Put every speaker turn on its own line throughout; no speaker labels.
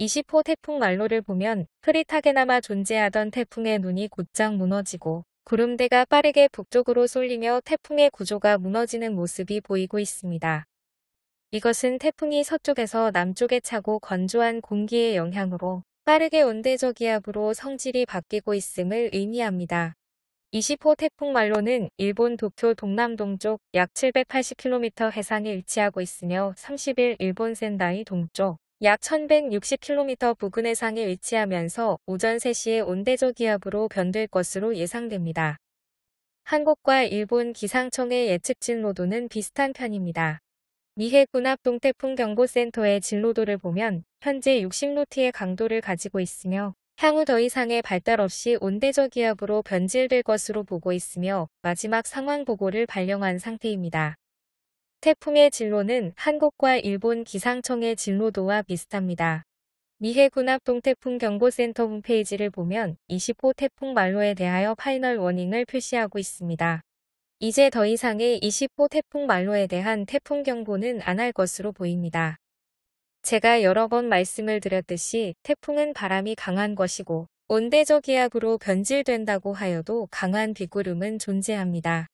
20호 태풍 말로를 보면 흐릿하게나마 존재하던 태풍의 눈이 곧장 무너지고 구름대가 빠르게 북쪽으로 쏠리며 태풍의 구조가 무너지는 모습이 보이고 있습니다. 이것은 태풍이 서쪽에서 남쪽에 차고 건조한 공기의 영향으로 빠르게 온대저 기압으로 성질이 바뀌고 있음을 의미합니다. 20호 태풍 말로는 일본 도쿄 동남동쪽 약 780km 해상에 위치하고 있으며 30일 일본 센다이 동쪽 약 1160km 부근 해상에 위치하면서 오전 3시에 온대저 기압으로 변될 것으로 예상됩니다. 한국과 일본 기상청의 예측 진로도는 비슷한 편입니다. 미해 군합 동태풍 경보센터의 진로도를 보면 현재 60노트의 강도를 가지고 있으며 향후 더 이상의 발달 없이 온대저 기압으로 변질될 것으로 보고 있으며 마지막 상황 보고를 발령한 상태입니다. 태풍의 진로는 한국과 일본 기상청의 진로도와 비슷합니다. 미해 군합동 태풍 경보센터 홈페이지를 보면 2 0호 태풍 말로에 대하여 파이널 워닝을 표시하고 있습니다. 이제 더 이상의 2 0호 태풍 말로에 대한 태풍 경보는 안 할 것으로 보입니다. 제가 여러 번 말씀을 드렸듯이 태풍은 바람이 강한 것이고 온대저 기압으로 변질된다고 하여도 강한 비구름은 존재합니다.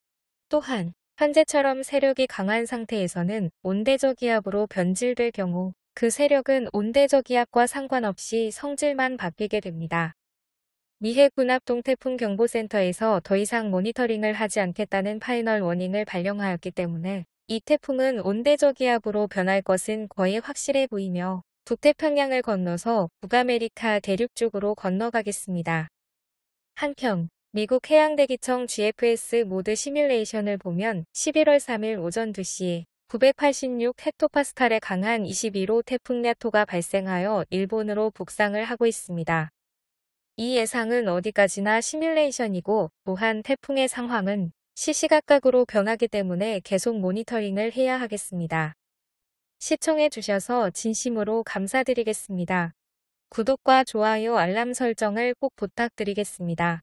또한 현재처럼 세력이 강한 상태에서는 온대저기압으로 변질될 경우 그 세력은 온대저기압과 상관없이 성질만 바뀌게 됩니다. 미해 군합동 태풍 경보센터에서 더 이상 모니터링을 하지 않겠다는 파이널 워닝을 발령하였기 때문에 이 태풍은 온대저기압으로 변할 것은 거의 확실해 보이며 북태평양을 건너서 북아메리카 대륙 쪽으로 건너가겠습니다. 한편 미국 해양대기청 GFS 모드 시뮬레이션을 보면 11월 3일 오전 2시 986 헥토파스칼의 강한 2 1호 태풍 네토가 발생하여 일본으로 북상을 하고 있습니다. 이 예상은 어디까지나 시뮬레이션이고 무한 태풍의 상황은 시시각각으로 변하기 때문에 계속 모니터링을 해야 하겠습니다. 시청해 주셔서 진심으로 감사드리겠습니다. 구독과 좋아요 알람 설정을 꼭 부탁드리겠습니다.